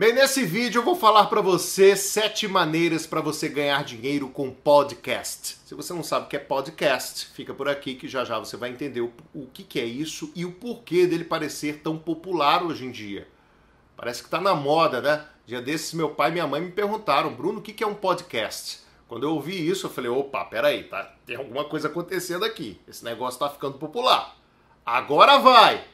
Bem, nesse vídeo eu vou falar para você sete maneiras para você ganhar dinheiro com podcast. Se você não sabe o que é podcast, fica por aqui que já já você vai entender o, o que, que é isso e o porquê dele parecer tão popular hoje em dia. Parece que está na moda, né? Dia desses meu pai e minha mãe me perguntaram, Bruno, o que, que é um podcast? Quando eu ouvi isso, eu falei, opa, peraí, tá? Tem alguma coisa acontecendo aqui. Esse negócio está ficando popular. Agora vai!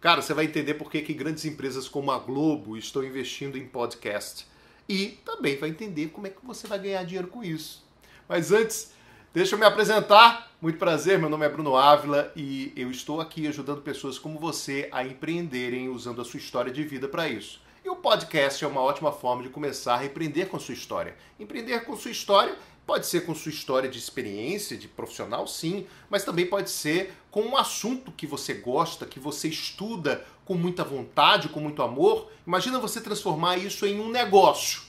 Cara, você vai entender por que, que grandes empresas como a Globo estão investindo em podcast. E também vai entender como é que você vai ganhar dinheiro com isso. Mas antes, deixa eu me apresentar. Muito prazer, meu nome é Bruno Ávila e eu estou aqui ajudando pessoas como você a empreenderem usando a sua história de vida para isso. E o podcast é uma ótima forma de começar a empreender com sua história. Empreender com sua história Pode ser com sua história de experiência, de profissional, sim, mas também pode ser com um assunto que você gosta, que você estuda com muita vontade, com muito amor. Imagina você transformar isso em um negócio.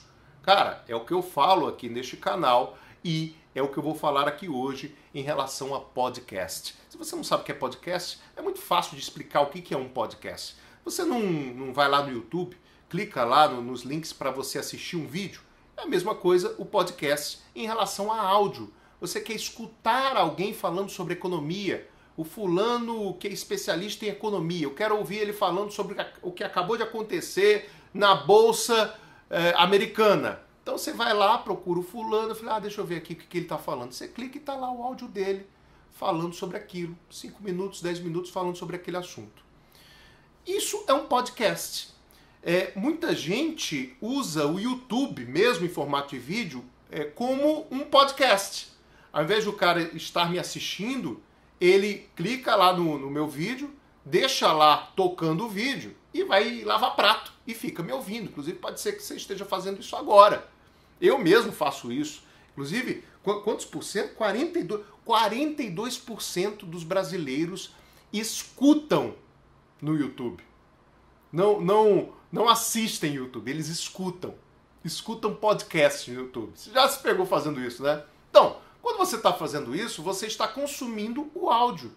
Cara, é o que eu falo aqui neste canal e é o que eu vou falar aqui hoje em relação a podcast. Se você não sabe o que é podcast, é muito fácil de explicar o que é um podcast. Você não, não vai lá no YouTube, clica lá no, nos links para você assistir um vídeo é a mesma coisa o podcast em relação a áudio. Você quer escutar alguém falando sobre economia, o fulano que é especialista em economia. Eu quero ouvir ele falando sobre o que acabou de acontecer na bolsa eh, americana. Então você vai lá, procura o fulano, fala, ah, deixa eu ver aqui o que, que ele está falando. Você clica e está lá o áudio dele falando sobre aquilo. cinco minutos, dez minutos falando sobre aquele assunto. Isso é um podcast. É, muita gente usa o YouTube, mesmo em formato de vídeo, é, como um podcast. Ao invés de o cara estar me assistindo, ele clica lá no, no meu vídeo, deixa lá tocando o vídeo e vai lavar prato e fica me ouvindo. Inclusive, pode ser que você esteja fazendo isso agora. Eu mesmo faço isso. Inclusive, quantos por cento? 42%, 42 dos brasileiros escutam no YouTube. Não, não, não assistem YouTube, eles escutam. Escutam podcast no YouTube. Você já se pegou fazendo isso, né? Então, quando você está fazendo isso, você está consumindo o áudio.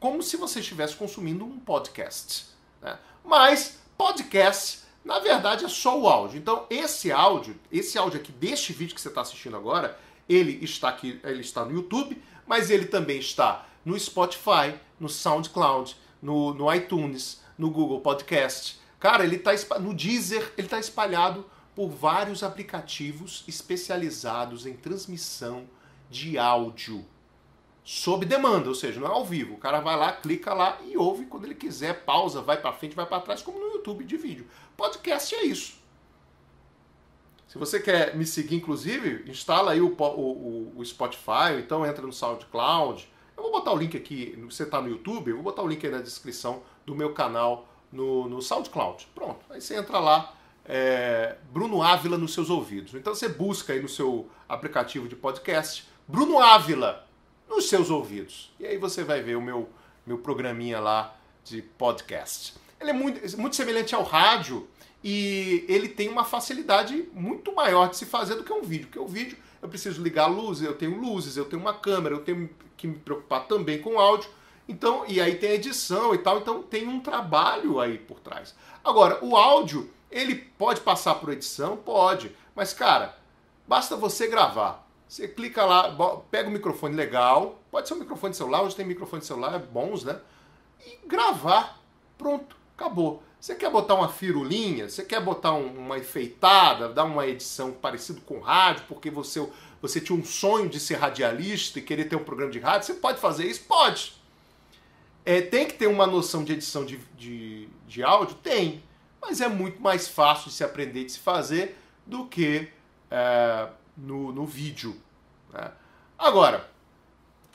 Como se você estivesse consumindo um podcast. Né? Mas podcast, na verdade, é só o áudio. Então, esse áudio, esse áudio aqui deste vídeo que você está assistindo agora, ele está aqui, ele está no YouTube, mas ele também está no Spotify, no SoundCloud, no, no iTunes, no Google Podcast. Cara, ele tá no Deezer, ele está espalhado por vários aplicativos especializados em transmissão de áudio sob demanda, ou seja, não é ao vivo. O cara vai lá, clica lá e ouve quando ele quiser, pausa, vai para frente, vai para trás, como no YouTube de vídeo. Podcast é isso. Se você quer me seguir, inclusive, instala aí o, o, o Spotify, então entra no SoundCloud. Eu vou botar o link aqui, você está no YouTube, eu vou botar o link aí na descrição do meu canal no, no SoundCloud. Pronto, aí você entra lá, é, Bruno Ávila nos seus ouvidos. Então você busca aí no seu aplicativo de podcast, Bruno Ávila nos seus ouvidos. E aí você vai ver o meu, meu programinha lá de podcast. Ele é muito, muito semelhante ao rádio e ele tem uma facilidade muito maior de se fazer do que um vídeo, porque o vídeo eu preciso ligar luzes, eu tenho luzes, eu tenho uma câmera, eu tenho que me preocupar também com o áudio. Então, e aí tem edição e tal, então tem um trabalho aí por trás. Agora, o áudio, ele pode passar por edição? Pode. Mas, cara, basta você gravar. Você clica lá, pega o microfone legal, pode ser um microfone de celular, hoje tem microfone celular é bons, né? E gravar. Pronto, acabou. Você quer botar uma firulinha, você quer botar um, uma enfeitada, dar uma edição parecida com rádio, porque você, você tinha um sonho de ser radialista e querer ter um programa de rádio, você pode fazer isso? Pode! É, tem que ter uma noção de edição de, de, de áudio? Tem. Mas é muito mais fácil de se aprender, de se fazer, do que é, no, no vídeo. Né? Agora,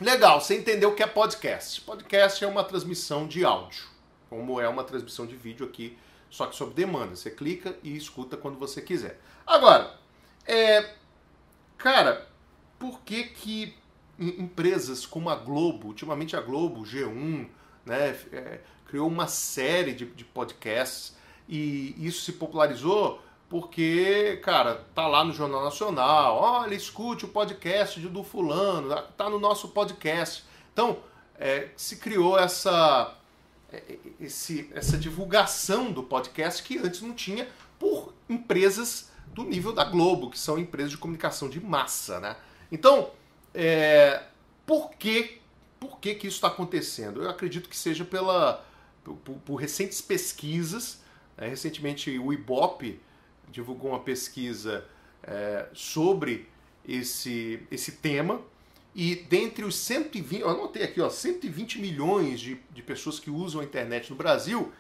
legal, você entendeu o que é podcast. Podcast é uma transmissão de áudio, como é uma transmissão de vídeo aqui, só que sob demanda. Você clica e escuta quando você quiser. Agora, é, cara, por que que empresas como a Globo, ultimamente a Globo, G1, né? É, criou uma série de, de podcasts e isso se popularizou porque, cara, tá lá no Jornal Nacional, olha, escute o podcast do fulano, tá, tá no nosso podcast. Então, é, se criou essa, é, esse, essa divulgação do podcast que antes não tinha por empresas do nível da Globo, que são empresas de comunicação de massa, né? Então, é, por que por que, que isso está acontecendo? Eu acredito que seja pela, por, por recentes pesquisas. Né? recentemente, o IBOP divulgou uma pesquisa é, sobre esse, esse tema. E dentre os 120, eu anotei aqui, ó, 120 milhões de, de pessoas que usam a internet no Brasil,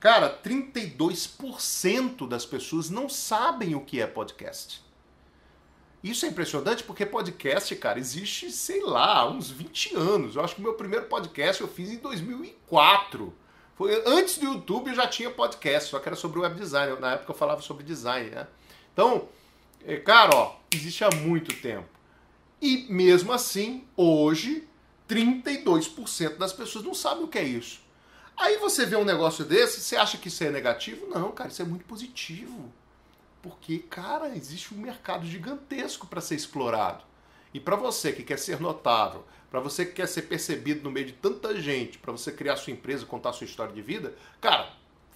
cara, 32% das pessoas não sabem o que é podcast. Isso é impressionante porque podcast, cara, existe, sei lá, uns 20 anos. Eu acho que o meu primeiro podcast eu fiz em 2004. Foi antes do YouTube eu já tinha podcast, só que era sobre web design. Na época eu falava sobre design, né? Então, é, cara, ó, existe há muito tempo. E mesmo assim, hoje, 32% das pessoas não sabem o que é isso. Aí você vê um negócio desse, você acha que isso é negativo? Não, cara, isso é muito positivo porque, cara, existe um mercado gigantesco para ser explorado. E para você que quer ser notável, para você que quer ser percebido no meio de tanta gente, para você criar sua empresa, contar sua história de vida, cara,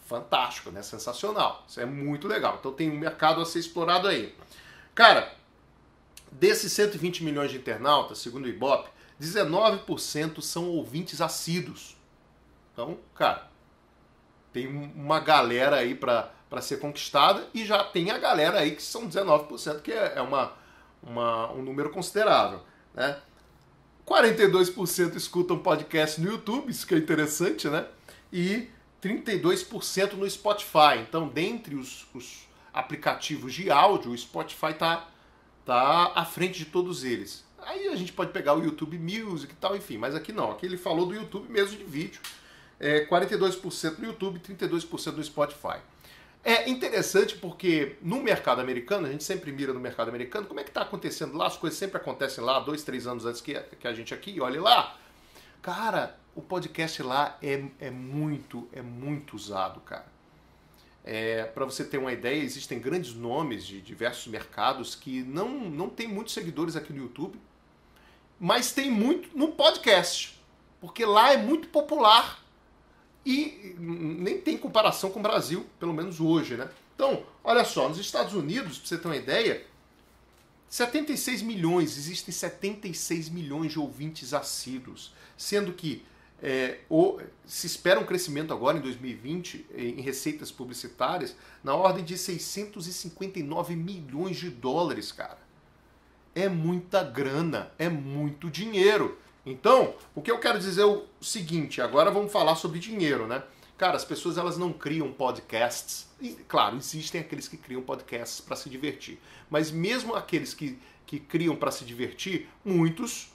fantástico, né? Sensacional. Isso é muito legal. Então tem um mercado a ser explorado aí. Cara, desses 120 milhões de internautas, segundo o Ibope, 19% são ouvintes assíduos. Então, cara, tem uma galera aí para para ser conquistada e já tem a galera aí que são 19%, que é, é uma, uma um número considerável. Né? 42% escutam podcast no YouTube, isso que é interessante, né? E 32% no Spotify. Então, dentre os, os aplicativos de áudio, o Spotify tá, tá à frente de todos eles. Aí a gente pode pegar o YouTube Music e tal, enfim, mas aqui não. Aqui ele falou do YouTube mesmo de vídeo. É, 42% no YouTube, 32% no Spotify. É interessante porque no mercado americano, a gente sempre mira no mercado americano, como é que está acontecendo lá, as coisas sempre acontecem lá, dois, três anos antes que, que a gente aqui, olhe lá. Cara, o podcast lá é, é muito, é muito usado, cara. É, Para você ter uma ideia, existem grandes nomes de diversos mercados que não, não tem muitos seguidores aqui no YouTube, mas tem muito no podcast, porque lá é muito popular e nem tem comparação com o Brasil, pelo menos hoje, né? Então, olha só, nos Estados Unidos, para você ter uma ideia, 76 milhões, existem 76 milhões de ouvintes assíduos, sendo que é, o, se espera um crescimento agora em 2020 em receitas publicitárias na ordem de 659 milhões de dólares, cara. É muita grana, é muito dinheiro. Então, o que eu quero dizer é o seguinte, agora vamos falar sobre dinheiro, né? Cara, as pessoas elas não criam podcasts. E, claro, existem aqueles que criam podcasts para se divertir. Mas mesmo aqueles que, que criam para se divertir, muitos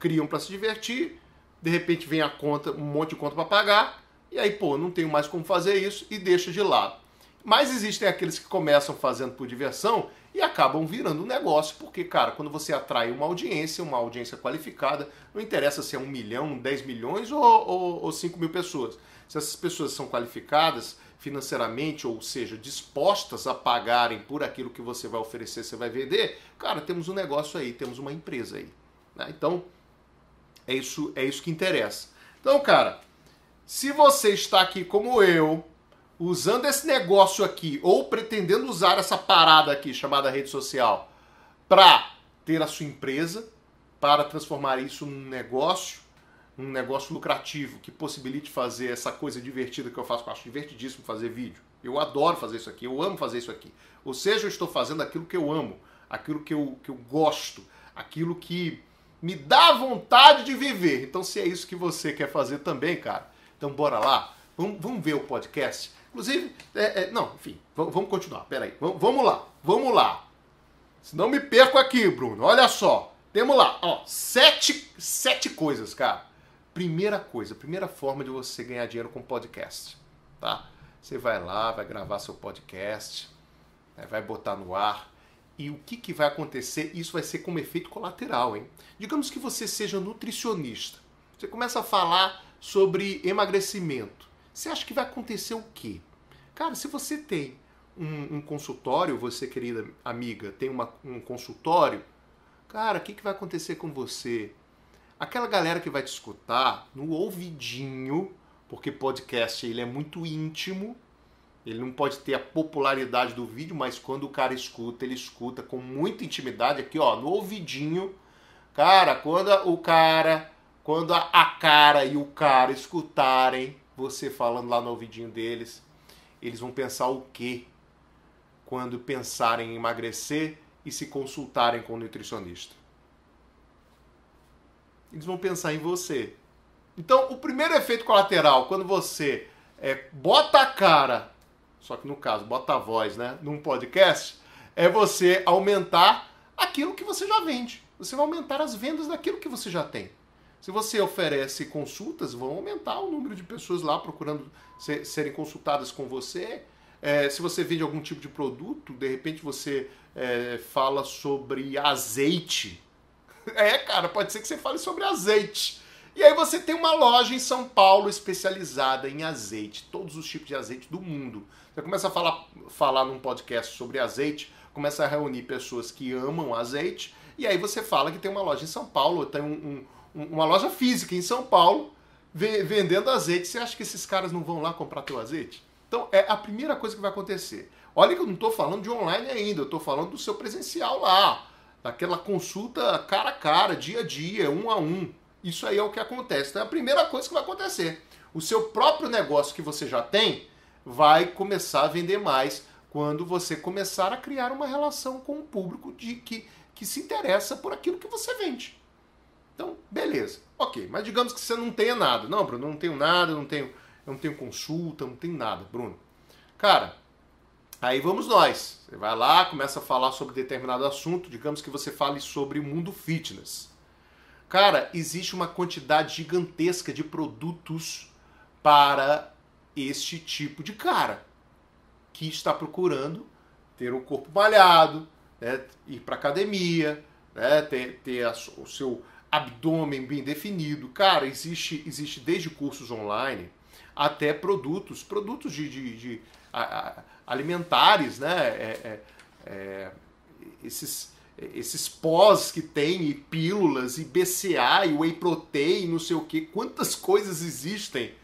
criam para se divertir, de repente vem a conta, um monte de conta para pagar, e aí, pô, não tenho mais como fazer isso e deixa de lado. Mas existem aqueles que começam fazendo por diversão acabam virando um negócio, porque, cara, quando você atrai uma audiência, uma audiência qualificada, não interessa se é um milhão, dez milhões ou, ou, ou mil pessoas. Se essas pessoas são qualificadas financeiramente, ou seja, dispostas a pagarem por aquilo que você vai oferecer, você vai vender, cara, temos um negócio aí, temos uma empresa aí. Né? Então, é isso, é isso que interessa. Então, cara, se você está aqui como eu, usando esse negócio aqui, ou pretendendo usar essa parada aqui chamada rede social, para ter a sua empresa, para transformar isso num negócio, um negócio lucrativo que possibilite fazer essa coisa divertida que eu faço, que eu acho divertidíssimo fazer vídeo. Eu adoro fazer isso aqui, eu amo fazer isso aqui. Ou seja, eu estou fazendo aquilo que eu amo, aquilo que eu, que eu gosto, aquilo que me dá vontade de viver. Então, se é isso que você quer fazer também, cara, então bora lá. Vamos, vamos ver o podcast? Inclusive, é, é, não, enfim, vamos continuar. Peraí, vamos lá, vamos lá. Se não me perco aqui, Bruno. Olha só, temos lá, ó, sete, sete coisas, cara. Primeira coisa, primeira forma de você ganhar dinheiro com podcast, tá? Você vai lá, vai gravar seu podcast, né, vai botar no ar. E o que, que vai acontecer? Isso vai ser como efeito colateral, hein? Digamos que você seja nutricionista. Você começa a falar sobre emagrecimento. Você acha que vai acontecer o quê? Cara, se você tem um, um consultório, você, querida amiga, tem uma, um consultório, cara, o que, que vai acontecer com você? Aquela galera que vai te escutar no ouvidinho, porque podcast ele é muito íntimo, ele não pode ter a popularidade do vídeo, mas quando o cara escuta, ele escuta com muita intimidade aqui, ó, no ouvidinho. Cara, quando o cara, quando a, a cara e o cara escutarem você falando lá no ouvidinho deles. Eles vão pensar o quê quando pensarem em emagrecer e se consultarem com o nutricionista? Eles vão pensar em você. Então, o primeiro efeito colateral, quando você é, bota a cara, só que no caso, bota a voz, né, num podcast, é você aumentar aquilo que você já vende. Você vai aumentar as vendas daquilo que você já tem. Se você oferece consultas, vão aumentar o número de pessoas lá procurando ser, serem consultadas com você. É, se você vende algum tipo de produto, de repente você é, fala sobre azeite. É, cara, pode ser que você fale sobre azeite. E aí você tem uma loja em São Paulo especializada em azeite, todos os tipos de azeite do mundo. Você começa a falar, falar num podcast sobre azeite, começa a reunir pessoas que amam azeite, e aí você fala que tem uma loja em São Paulo, tem um, um uma loja física em São Paulo vendendo azeite. Você acha que esses caras não vão lá comprar teu azeite? Então é a primeira coisa que vai acontecer. Olha que eu não estou falando de online ainda, eu estou falando do seu presencial lá, daquela consulta cara a cara, dia a dia, um a um. Isso aí é o que acontece. Então é a primeira coisa que vai acontecer. O seu próprio negócio que você já tem vai começar a vender mais quando você começar a criar uma relação com o público de que, que se interessa por aquilo que você vende. Então, beleza, ok. Mas digamos que você não tenha nada. Não, Bruno, não tenho nada, não tenho, não tenho consulta, não tenho nada, Bruno. Cara, aí vamos nós. Você vai lá, começa a falar sobre determinado assunto. Digamos que você fale sobre o mundo fitness. Cara, existe uma quantidade gigantesca de produtos para este tipo de cara que está procurando ter um corpo malhado, né, ir para academia, né, ter, ter a, o seu abdômen bem definido. Cara, existe, existe desde cursos online até produtos, produtos de, de, de a, a, alimentares, né? É, é, é, esses esses pós que tem, e pílulas, e BCA, e whey protein, não sei o que, quantas coisas existem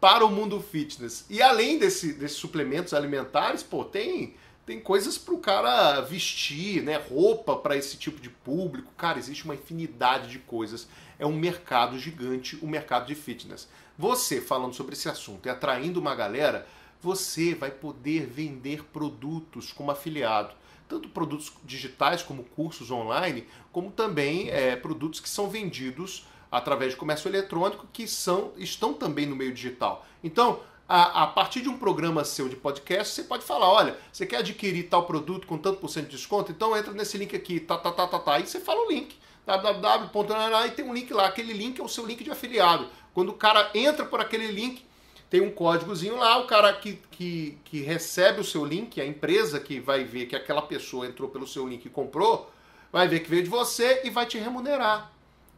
para o mundo fitness. E além desse, desses suplementos alimentares, pô, tem tem coisas para o cara vestir, né? Roupa para esse tipo de público. Cara, existe uma infinidade de coisas. É um mercado gigante, o um mercado de fitness. Você falando sobre esse assunto e atraindo uma galera, você vai poder vender produtos como afiliado tanto produtos digitais como cursos online, como também é, produtos que são vendidos através de comércio eletrônico que são estão também no meio digital. Então, a, a partir de um programa seu de podcast, você pode falar, olha, você quer adquirir tal produto com tanto por cento de desconto? Então entra nesse link aqui, tá, tá, tá, tá, tá, e você fala o link www. e tem um link lá. Aquele link é o seu link de afiliado. Quando o cara entra por aquele link, tem um códigozinho lá. O cara que, que, que recebe o seu link, a empresa que vai ver que aquela pessoa entrou pelo seu link e comprou, vai ver que veio de você e vai te remunerar.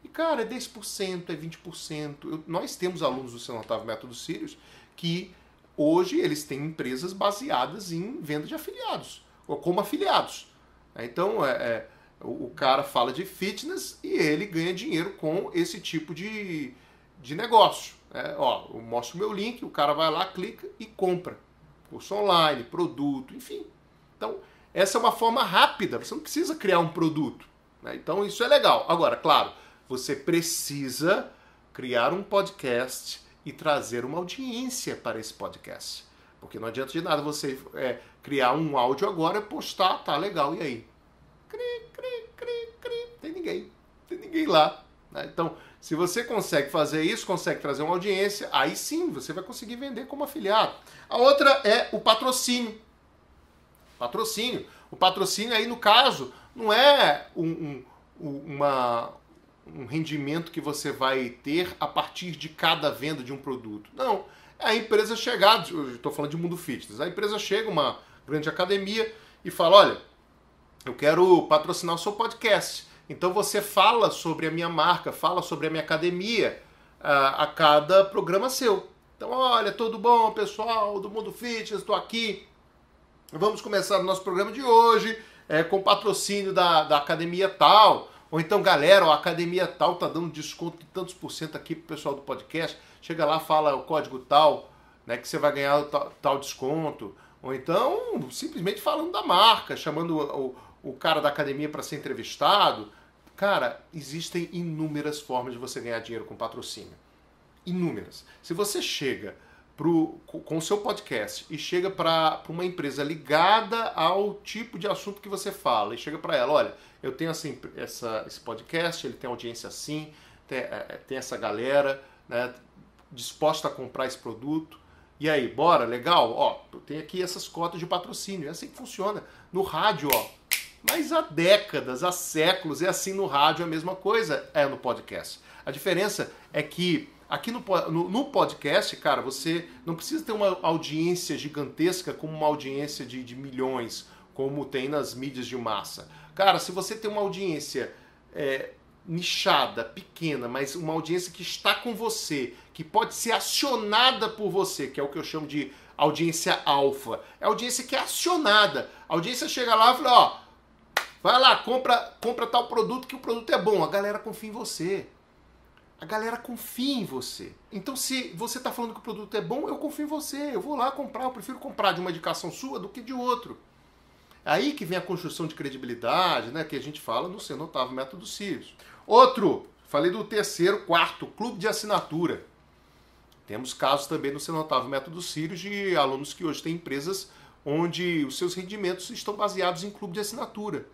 E cara, é 10%, é 20%. Eu, nós temos alunos do Senhor Otávio Método Sirius que hoje eles têm empresas baseadas em venda de afiliados, ou como afiliados. Né? Então, é, é, o cara fala de fitness e ele ganha dinheiro com esse tipo de, de negócio. É, ó, eu mostro o meu link, o cara vai lá, clica e compra. Curso online, produto, enfim. Então, essa é uma forma rápida, você não precisa criar um produto. Né? Então, isso é legal. Agora, claro, você precisa criar um podcast, e trazer uma audiência para esse podcast. Porque não adianta de nada você é, criar um áudio agora, postar, tá legal, e aí? Cri, cri, cri, cri, tem ninguém, tem ninguém lá. Né? Então, se você consegue fazer isso, consegue trazer uma audiência, aí sim você vai conseguir vender como afiliado. A outra é o patrocínio. Patrocínio. O patrocínio aí, no caso, não é um, um, uma, um rendimento que você vai ter a partir de cada venda de um produto. Não. É a empresa chegar, estou falando de mundo fitness, a empresa chega, uma grande academia, e fala: olha, eu quero patrocinar o seu podcast. Então você fala sobre a minha marca, fala sobre a minha academia a, ah, a cada programa seu. Então, olha, tudo bom, pessoal do Mundo Fitness, estou aqui. Vamos começar o nosso programa de hoje é, com patrocínio da, da academia tal. Ou então, galera, a academia tal tá dando desconto de tantos por cento aqui pro pessoal do podcast. Chega lá, fala o código tal, né, que você vai ganhar tal, tal desconto. Ou então, simplesmente falando da marca, chamando o, o cara da academia para ser entrevistado. Cara, existem inúmeras formas de você ganhar dinheiro com patrocínio. Inúmeras. Se você chega pro, com o seu podcast e chega para uma empresa ligada ao tipo de assunto que você fala e chega para ela, olha, eu tenho essa, essa, esse podcast, ele tem audiência assim, tem, é, é, tem essa galera né, disposta a comprar esse produto, e aí, bora, legal? Ó, eu tenho aqui essas cotas de patrocínio, é assim que funciona. No rádio, ó, mas há décadas, há séculos, é assim no rádio, é a mesma coisa é no podcast. A diferença é que Aqui no, no, no, podcast, cara, você não precisa ter uma audiência gigantesca como uma audiência de, de milhões, como tem nas mídias de massa. Cara, se você tem uma audiência é, nichada, pequena, mas uma audiência que está com você, que pode ser acionada por você, que é o que eu chamo de audiência alfa. É audiência que é acionada. A audiência chega lá e fala, ó, vai lá, compra, compra tal produto que o produto é bom. A galera confia em você. A galera confia em você. Então, se você está falando que o produto é bom, eu confio em você. Eu vou lá comprar. Eu prefiro comprar de uma indicação sua do que de outro. É aí que vem a construção de credibilidade, né? Que a gente fala no sendo notável método Sirius. Outro, falei do terceiro, quarto, clube de assinatura. Temos casos também no notável Método Sirius de alunos que hoje têm empresas onde os seus rendimentos estão baseados em clube de assinatura.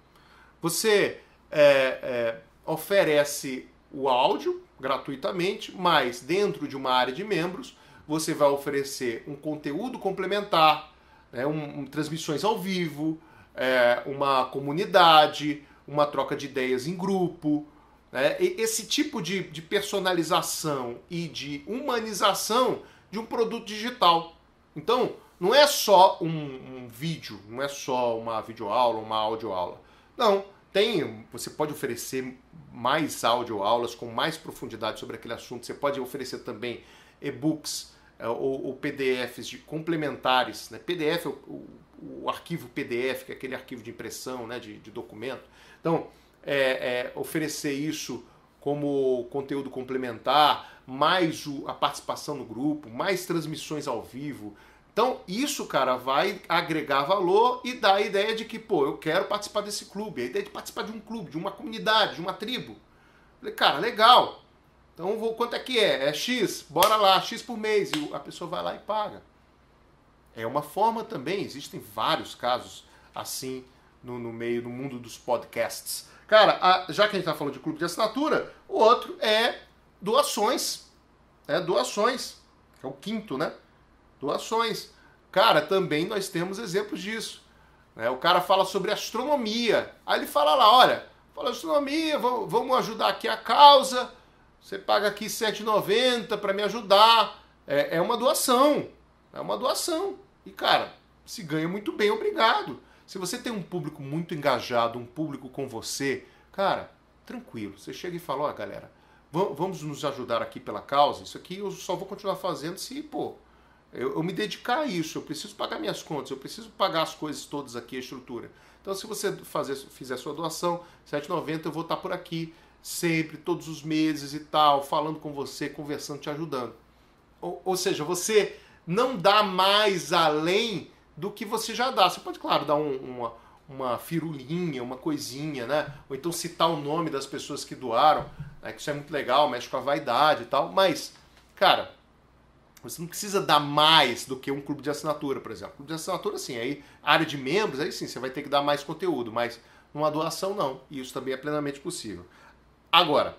Você é, é, oferece o áudio gratuitamente, mas dentro de uma área de membros, você vai oferecer um conteúdo complementar, né, um, um, transmissões ao vivo, é, uma comunidade, uma troca de ideias em grupo. Né, esse tipo de, de personalização e de humanização de um produto digital. Então, não é só um, um, vídeo, não é só uma videoaula, uma audioaula. Não, tem, você pode oferecer mais áudio aulas com mais profundidade sobre aquele assunto. Você pode oferecer também e-books eh, ou, ou PDFs de complementares. Né? PDF é o, o, o, arquivo PDF, que é aquele arquivo de impressão né? de, de documento. Então, é, é, oferecer isso como conteúdo complementar, mais o, a participação no grupo, mais transmissões ao vivo, então, isso, cara, vai agregar valor e dar a ideia de que, pô, eu quero participar desse clube, a ideia de participar de um clube, de uma comunidade, de uma tribo. Falei, cara, legal. Então, vou, quanto é que é? É X, bora lá, X por mês. E a pessoa vai lá e paga. É uma forma também, existem vários casos assim no, no meio, no mundo dos podcasts. Cara, a, já que a gente tá falando de clube de assinatura, o outro é doações. É doações, é o quinto, né? doações. Cara, também nós temos exemplos disso. Né? O cara fala sobre astronomia. Aí ele fala lá, olha, fala astronomia, vamos, ajudar aqui a causa. Você paga aqui R$7,90 para me ajudar. É, é uma doação. É uma doação. E, cara, se ganha muito bem, obrigado. Se você tem um público muito engajado, um público com você, cara, tranquilo. Você chega e fala, ó, oh, galera, vamos nos ajudar aqui pela causa. Isso aqui eu só vou continuar fazendo se, pô, eu, eu, me dedicar a isso, eu preciso pagar minhas contas, eu preciso pagar as coisas todas aqui, a estrutura. Então, se você fazer, fizer sua doação, R$7,90, eu vou estar por aqui sempre, todos os meses e tal, falando com você, conversando, te ajudando. Ou, ou seja, você não dá mais além do que você já dá. Você pode, claro, dar um, uma, uma firulinha, uma coisinha, né? Ou então citar o nome das pessoas que doaram, né? que isso é muito legal, mexe com a vaidade e tal, mas, cara você não precisa dar mais do que um clube de assinatura, por exemplo. Clube de assinatura, sim, aí área de membros, aí sim, você vai ter que dar mais conteúdo, mas numa doação, não. E isso também é plenamente possível. Agora,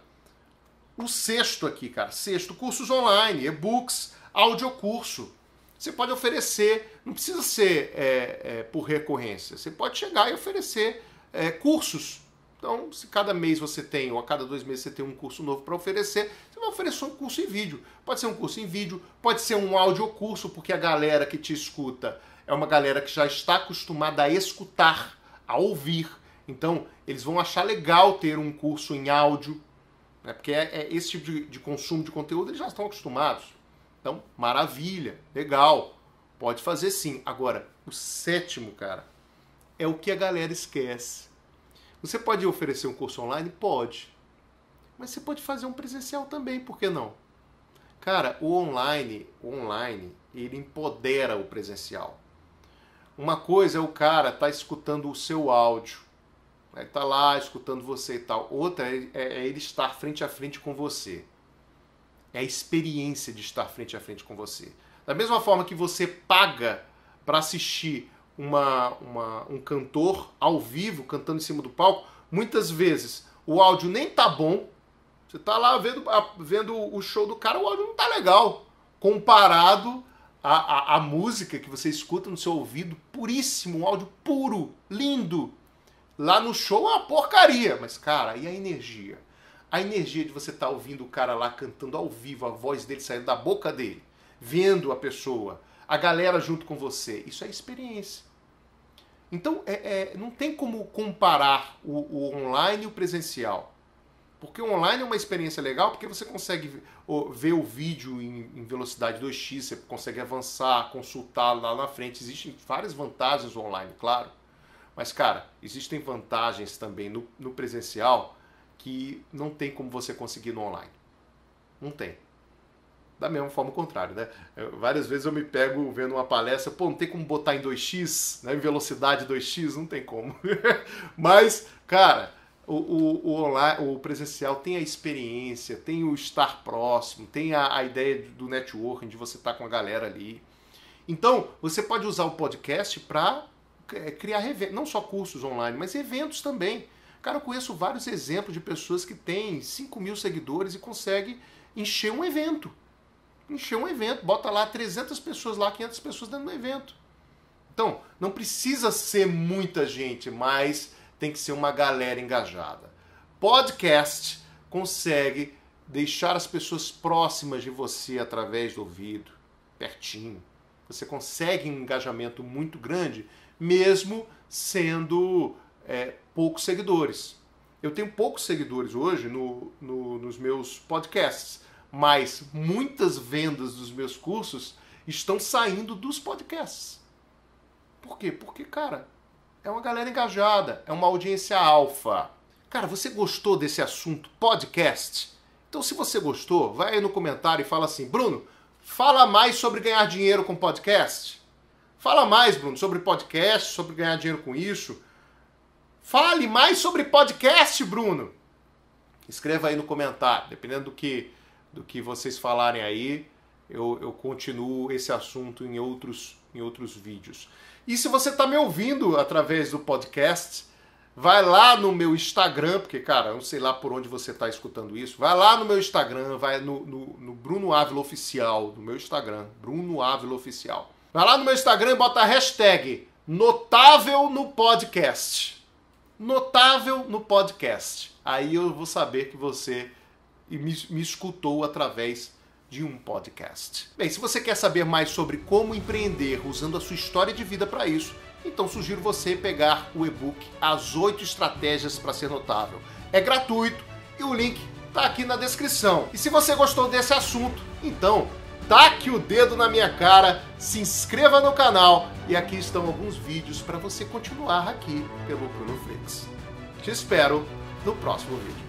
o sexto aqui, cara, sexto, cursos online, e-books, audiocurso. Você pode oferecer, não precisa ser é, é, por recorrência, você pode chegar e oferecer é, cursos então, se cada mês você tem, ou a cada dois meses você tem um curso novo para oferecer, você vai oferecer um curso em vídeo. Pode ser um curso em vídeo, pode ser um áudio curso porque a galera que te escuta é uma galera que já está acostumada a escutar, a ouvir. Então, eles vão achar legal ter um curso em áudio, né? porque é, é esse tipo de, de consumo de conteúdo eles já estão acostumados. Então, maravilha, legal, pode fazer sim. Agora, o sétimo, cara, é o que a galera esquece você pode oferecer um curso online? Pode. Mas você pode fazer um presencial também, por que não? Cara, o online, o online, ele empodera o presencial. Uma coisa é o cara tá escutando o seu áudio, ele né, tá lá escutando você e tal. Outra é, é, é ele estar frente a frente com você. É a experiência de estar frente a frente com você. Da mesma forma que você paga para assistir uma, uma, um cantor ao vivo cantando em cima do palco, muitas vezes o áudio nem tá bom. Você tá lá vendo, vendo o show do cara, o áudio não tá legal. Comparado à, à, à música que você escuta no seu ouvido, puríssimo, um áudio puro, lindo. Lá no show é uma porcaria, mas cara, e a energia? A energia de você estar tá ouvindo o cara lá cantando ao vivo, a voz dele saindo da boca dele, vendo a pessoa, a galera junto com você. Isso é experiência. Então, é, é, não tem como comparar o, o, online e o presencial. Porque o online é uma experiência legal porque você consegue ver o vídeo em, em velocidade 2x, você consegue avançar, consultar lá na frente. Existem várias vantagens online, claro. Mas, cara, existem vantagens também no, no presencial que não tem como você conseguir no online. Não tem da mesma forma o contrário, né? Eu, várias vezes eu me pego vendo uma palestra, pô, não tem como botar em 2x, né? Em velocidade 2x, não tem como. Mas, cara, o, o, o, online, o presencial tem a experiência, tem o estar próximo, tem a, a ideia do networking, de você estar tá com a galera ali. Então, você pode usar o podcast para é, criar não só cursos online, mas eventos também. Cara, eu conheço vários exemplos de pessoas que têm 5 mil seguidores e conseguem encher um evento encher um evento, bota lá 300 pessoas lá, 500 pessoas dentro do evento. Então, não precisa ser muita gente, mas tem que ser uma galera engajada. Podcast consegue deixar as pessoas próximas de você através do ouvido, pertinho. Você consegue um engajamento muito grande, mesmo sendo é, poucos seguidores. Eu tenho poucos seguidores hoje no, no, nos meus podcasts, mas muitas vendas dos meus cursos estão saindo dos podcasts. Por quê? Porque, cara, é uma galera engajada, é uma audiência alfa. Cara, você gostou desse assunto podcast? Então, se você gostou, vai aí no comentário e fala assim: Bruno, fala mais sobre ganhar dinheiro com podcast. Fala mais, Bruno, sobre podcast, sobre ganhar dinheiro com isso. Fale mais sobre podcast, Bruno. Escreva aí no comentário, dependendo do que do que vocês falarem aí. Eu, eu continuo esse assunto em outros, em outros vídeos. E se você está me ouvindo através do podcast, vai lá no meu Instagram, porque, cara, eu não sei lá por onde você está escutando isso. Vai lá no meu Instagram, vai no, no, no Bruno Ávila Oficial, no meu Instagram, Bruno Ávila Oficial. Vai lá no meu Instagram e bota a hashtag notável no podcast. Notável no podcast. Aí eu vou saber que você e me, me escutou através de um podcast. Bem, se você quer saber mais sobre como empreender usando a sua história de vida para isso, então sugiro você pegar o e-book As 8 Estratégias para Ser Notável. É gratuito e o link está aqui na descrição. E se você gostou desse assunto, então taque o dedo na minha cara, se inscreva no canal e aqui estão alguns vídeos para você continuar aqui pelo Bruno Flix. Te espero no próximo vídeo.